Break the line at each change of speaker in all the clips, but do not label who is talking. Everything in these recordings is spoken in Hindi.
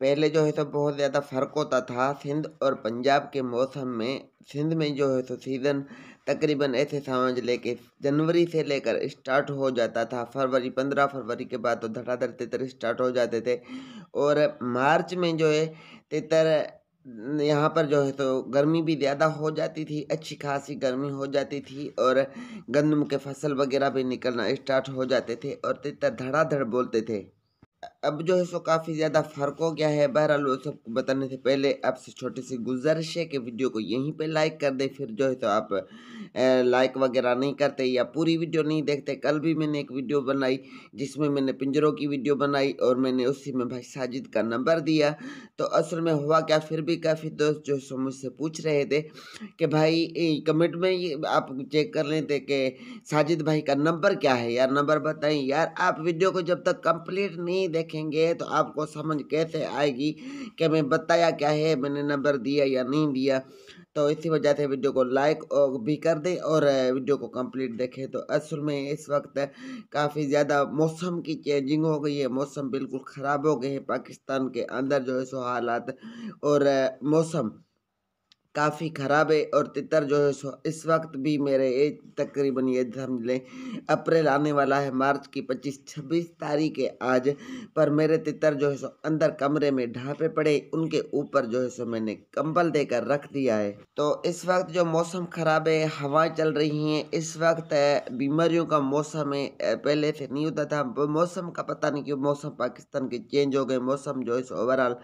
पहले जो है सो बहुत ज़्यादा फ़र्क होता था सिंध और पंजाब के मौसम में सिंध में जो है सो सीज़न तकरीबन ऐसे समझ ले के जनवरी से लेकर स्टार्ट हो जाता था फरवरी पंद्रह फरवरी के बाद तो धड़ाधड़ तितर स्टार्ट हो जाते थे और मार्च में जो है तितर यहाँ पर जो है तो गर्मी भी ज़्यादा हो जाती थी अच्छी खासी गर्मी हो जाती थी और गंदम के फसल वगैरह भी निकलना स्टार्ट हो जाते थे और तितर धड़ाधड़ बोलते थे अब जो है सो काफ़ी ज़्यादा फ़र्क हो गया है बहरहाल वो सबको बताने से पहले आपसे छोटी सी गुजारिश है कि वीडियो को यहीं पे लाइक कर दे फिर जो है तो आप लाइक वगैरह नहीं करते या पूरी वीडियो नहीं देखते कल भी मैंने एक वीडियो बनाई जिसमें मैंने पिंजरों की वीडियो बनाई और मैंने उसी में भाई साजिद का नंबर दिया तो असल में हुआ क्या फिर भी काफ़ी दोस्त जो सो मुझसे पूछ रहे थे कि भाई कमेंट में आप चेक कर लेते कि साजिद भाई का नंबर क्या है यार नंबर बताएं यार आप वीडियो को जब तक कंप्लीट नहीं नहीं देखेंगे तो आपको समझ कैसे आएगी कि मैं बताया क्या है मैंने नंबर दिया या नहीं दिया तो इसी वजह से वीडियो को लाइक और भी कर दें और वीडियो को कंप्लीट देखें तो असल में इस वक्त काफ़ी ज़्यादा मौसम की चेंजिंग हो गई है मौसम बिल्कुल ख़राब हो गए हैं पाकिस्तान के अंदर जो है सो हालात और मौसम काफ़ी ख़राब है और तितर जो है सो इस वक्त भी मेरे ये तकरीबन ये समझ लें अप्रैल आने वाला है मार्च की 25 छब्बीस तारीख है आज पर मेरे तितर जो है सो अंदर कमरे में ढापे पड़े उनके ऊपर जो है सो मैंने कंबल देकर रख दिया है तो इस वक्त जो मौसम ख़राब है हवाएं चल रही हैं इस वक्त बीमारियों का मौसम है पहले से नहीं होता था मौसम का पता नहीं क्यों मौसम पाकिस्तान के चेंज हो गए मौसम जो है सो ओवरऑल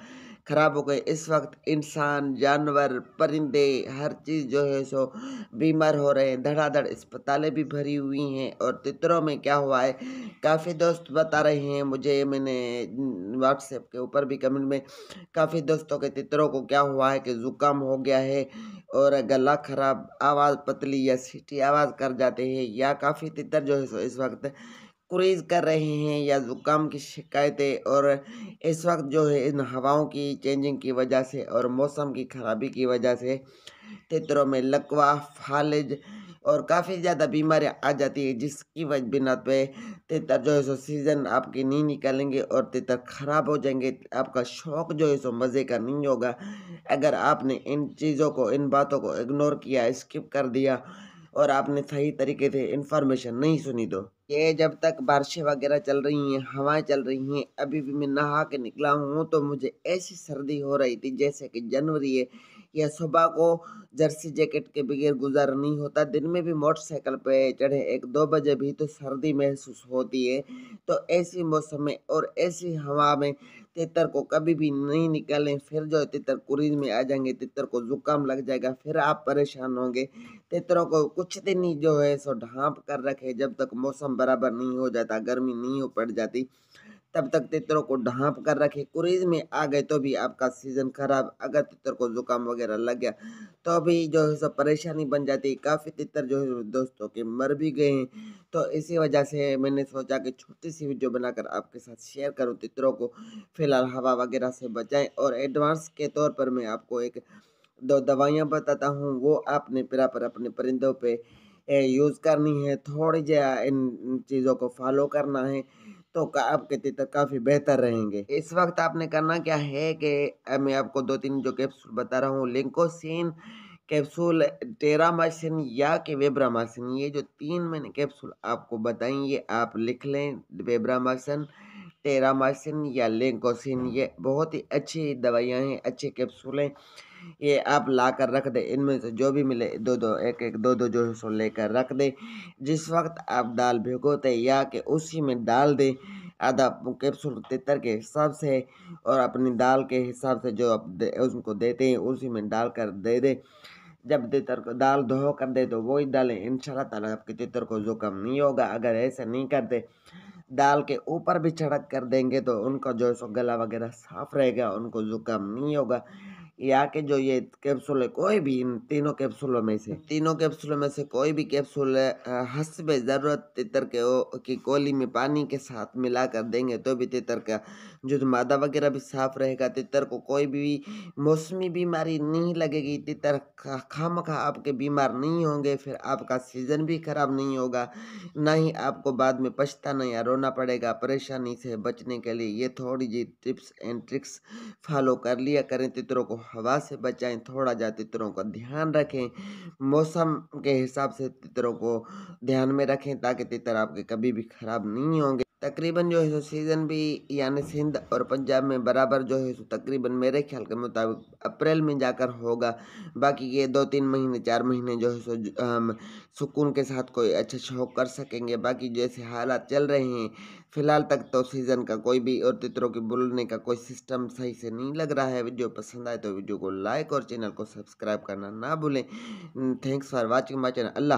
ख़राब हो गए इस वक्त इंसान जानवर पर परिंदे हर चीज़ जो है सो बीमार हो रहे हैं धड़ाधड़ अस्पतालें भी भरी हुई हैं और तितरों में क्या हुआ है काफ़ी दोस्त बता रहे हैं मुझे मैंने व्हाट्सएप के ऊपर भी कमेंट में काफ़ी दोस्तों के तितरों को क्या हुआ है कि ज़ुकाम हो गया है और गला ख़राब आवाज़ पतली या सीटी आवाज़ कर जाते हैं या काफ़ी तितर जो है सो इस वक्त कुरेज कर रहे हैं या ज़ुकाम की शिकायतें और इस वक्त जो है इन हवाओं की चेंजिंग की वजह से और मौसम की ख़राबी की वजह से तितरों में लकवा फालिज और काफ़ी ज़्यादा बीमारियां आ जाती है जिसकी वजह बिना पे तितर जो है सो सीज़न आपकी नहीं निकलेंगे और तितर ख़राब हो जाएंगे आपका शौक जो है सो मज़े का नहीं होगा अगर आपने इन चीज़ों को इन बातों को इग्नोर किया स्किप कर दिया और आपने सही तरीके से इन्फॉर्मेशन नहीं सुनी तो ये जब तक बारिशें वगैरह चल रही हैं हवाएं चल रही हैं अभी भी मैं नहा के निकला हूँ तो मुझे ऐसी सर्दी हो रही थी जैसे कि जनवरी है या सुबह को जर्सी जैकेट के बगैर गुजार नहीं होता दिन में भी मोटरसाइकिल पे चढ़े एक दो बजे भी तो सर्दी महसूस होती है तो ऐसी मौसम में और ऐसी हवा में तितर को कभी भी नहीं निकलें फिर जो तितर कुरीज में आ जाएंगे तितर को जुकाम लग जाएगा फिर आप परेशान होंगे तितरों को कुछ दिन ही जो है सो ढांप कर रखें जब तक मौसम बराबर नहीं हो जाता गर्मी नहीं हो पड़ जाती तब तक तितरों तो को ढांप कर रखे कुरीज में आ गए तो भी आपका सीज़न खराब अगर तितर तो को ज़ुकाम वगैरह लग गया तो भी जो है सब परेशानी बन जाती है काफ़ी तितर जो है दोस्तों के मर भी गए हैं तो इसी वजह से मैंने सोचा कि छोटी सी वीडियो बनाकर आपके साथ शेयर करूँ तितरों तो को फ़िलहाल हवा वगैरह से बचाएँ और एडवांस के तौर पर मैं आपको एक दो दवाइयाँ बताता हूँ वो आपने पिरा पर अपने परिंदों पर यूज़ करनी है थोड़ी जहाँ इन चीज़ों को फॉलो करना है तो आपके कहते काफ़ी बेहतर रहेंगे इस वक्त आपने करना क्या है कि मैं आपको दो तीन जो कैप्सूल बता रहा हूँ लिंकोसिन कैप्सूल टेरामासिन या कि वेब्रामासिन ये जो तीन मैंने कैप्सूल आपको बताई ये आप लिख लें वेब्रामासन टेरामाइसिन या लेंकोसिन ये बहुत ही अच्छी दवाइयाँ हैं अच्छे कैप्सूल हैं ये आप ला कर रख दें इनमें से जो भी मिले दो दो एक एक दो दो जो है सो लेकर रख दें जिस वक्त आप दाल भिगोते या कि उसी में डाल दें आधा कैप्सूल तितर के हिसाब से और अपनी दाल के हिसाब से जो आप दे, उसको देते हैं उसी में डाल कर दे दें जब तितर को दाल धो कर दे तो वही डालें इन ताला आपके तितर को जुकाम नहीं होगा अगर ऐसे नहीं करते दाल के ऊपर भी छड़क कर देंगे तो उनका जो सो गला वगैरह साफ रहेगा उनको जुकाम नहीं होगा या के जो ये कैप्सूल है कोई भी इन तीनों कैप्सूलों में से तीनों कैप्सूलों में से कोई भी कैप्सूल हसब ज़रूरत तितर के ओ, की कोली में पानी के साथ मिला कर देंगे तो भी तितर का जो तो मादा वगैरह भी साफ रहेगा तितर तो को कोई भी मौसमी बीमारी नहीं लगेगी तितर तो खाम खा आपके बीमार नहीं होंगे फिर आपका सीजन भी खराब नहीं होगा ना ही आपको बाद में पछताना या रोना पड़ेगा परेशानी से बचने के लिए ये थोड़ी जी टिप्स एंड ट्रिक्स फॉलो कर लिया करें तितरों को हवा से बचाएं थोड़ा जा तितरों का ध्यान रखें मौसम के हिसाब से तितरों को ध्यान में रखें ताकि तितर आपके कभी भी खराब नहीं होंगे तकरीबन जो है सो सीज़न भी यानी सिंध और पंजाब में बराबर जो है सो तकरीबन मेरे ख्याल के मुताबिक अप्रैल में जाकर होगा बाकी ये दो तीन महीने चार महीने जो है सो हम सुकून के साथ कोई अच्छा शौक कर सकेंगे बाकी जैसे हालात चल रहे हैं फ़िलहाल तक तो सीज़न का कोई भी और तितरों के बुलने का कोई सिस्टम सही से नहीं लग रहा है वीडियो पसंद आए तो वीडियो को लाइक और चैनल को सब्सक्राइब करना ना भूलें thanks for watching my channel Allah